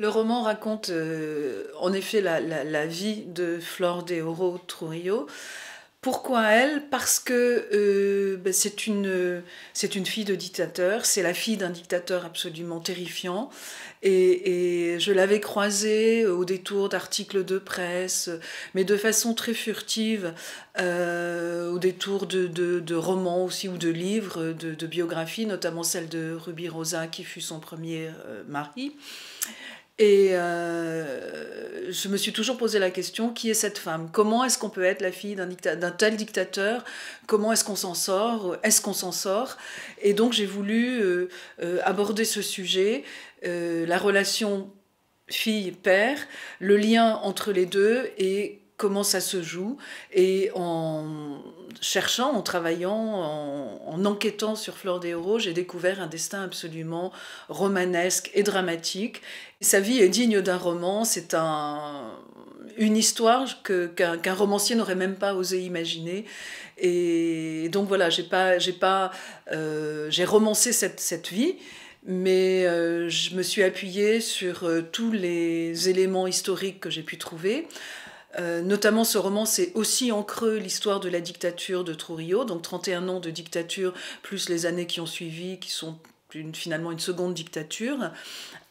Le roman raconte euh, en effet la, vie de Flore de Oro Trujillo. Pourquoi elle Parce que euh, ben, c'est une, c'est une, fille de dictateur, c'est la fille d'un dictateur absolument terrifiant. Et, je l'avais croisée au détour d'articles de presse, mais de façon très furtive, euh, au détour de, romans aussi ou de livres, de, de biographies, notamment celle de Ruby Rosa qui fut son premier mari. Et euh, je me suis toujours posé la question, qui est cette femme Comment est-ce qu'on peut être la fille d'un dicta tel dictateur Comment est-ce qu'on s'en sort Est-ce qu'on s'en sort Et donc j'ai voulu euh, euh, aborder ce sujet, la relation fille-père, le lien entre les deux et comment ça se joue et en cherchant, en travaillant, en, enquêtant sur Fleur des Héros, j'ai découvert un destin absolument romanesque et dramatique. Sa vie est digne d'un roman, c'est un, une histoire qu'un romancier n'aurait même pas osé imaginer. Et donc voilà, j'ai pas, j'ai pas, euh, j'ai romancé cette, cette vie mais euh, je me suis appuyée sur euh, tous les éléments historiques que j'ai pu trouver. Euh, notamment, ce roman, c'est aussi en creux l'histoire de la dictature de Trujillo, donc 31 ans de dictature, plus les années qui ont suivi, qui sont finalement une seconde dictature.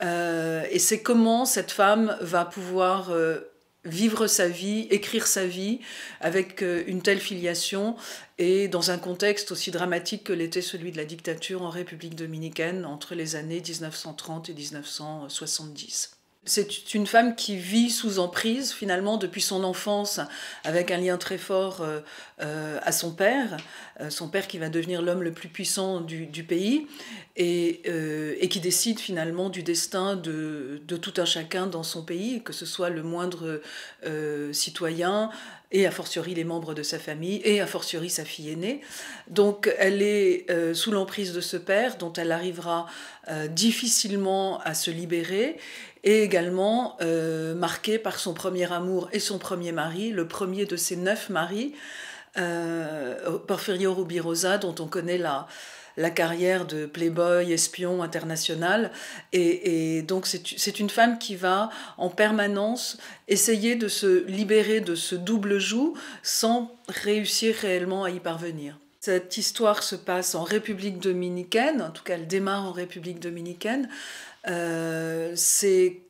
Euh, et c'est comment cette femme va pouvoir euh, vivre sa vie, écrire sa vie avec une telle filiation et dans un contexte aussi dramatique que l'était celui de la dictature en République dominicaine entre les années 1930 et 1970 c'est une femme qui vit sous emprise finalement depuis son enfance avec un lien très fort euh, euh, à son père, euh, son père qui va devenir l'homme le plus puissant du, pays et, qui décide finalement du destin de, tout un chacun dans son pays, que ce soit le moindre citoyen, et a fortiori les membres de sa famille, et a fortiori sa fille aînée. Donc elle est euh, sous l'emprise de ce père dont elle arrivera euh, difficilement à se libérer, et également euh, marquée par son premier amour et son premier mari, le premier de ses neuf maris, Porfirio Rubirosa, dont on connaît la, la carrière de playboy, espion international. Et, donc c'est une femme qui va en permanence essayer de se libérer de ce double joug sans réussir réellement à y parvenir. Cette histoire se passe en République dominicaine, en tout cas elle démarre en République dominicaine. Euh, c'est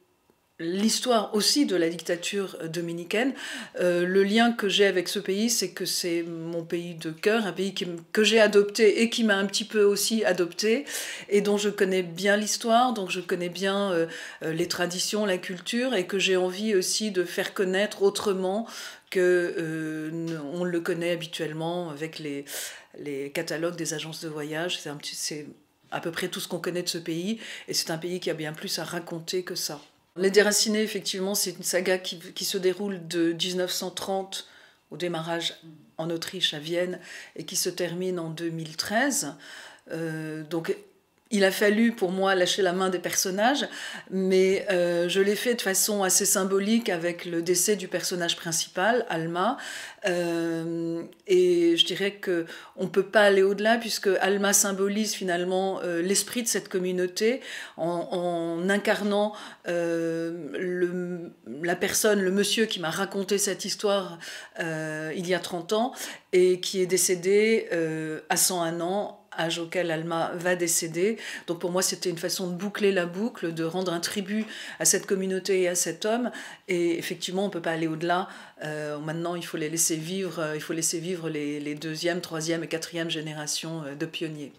l'histoire aussi de la dictature euh, dominicaine. Euh, le lien que j'ai avec ce pays, c'est que c'est mon pays de cœur, un pays que j'ai adopté et qui m'a un petit peu aussi adopté, et dont je connais bien l'histoire, donc je connais bien euh, les traditions, la culture, et que j'ai envie aussi de faire connaître autrement que on le connaît habituellement avec les, les catalogues des agences de voyage. C'est à peu près tout ce qu'on connaît de ce pays, et c'est un pays qui a bien plus à raconter que ça. Les Déracinés, effectivement, c'est une saga qui, se déroule de 1930 au démarrage en Autriche, à Vienne, et qui se termine en 2013. Euh, donc il a fallu pour moi lâcher la main des personnages, mais euh, je l'ai fait de façon assez symbolique avec le décès du personnage principal, Alma. Euh, et je dirais que on peut pas aller au-delà puisque Alma symbolise finalement euh, l'esprit de cette communauté en, incarnant le, la personne, le monsieur qui m'a raconté cette histoire il y a 30 ans et qui est décédé à 101 ans âge auquel Alma va décéder. Donc pour moi, c'était une façon de boucler la boucle, de rendre un tribut à cette communauté et à cet homme. Et effectivement, on ne peut pas aller au-delà. Euh, maintenant, il faut les laisser vivre, euh, il faut laisser vivre les, les deuxième, troisième et quatrième générations euh, de pionniers.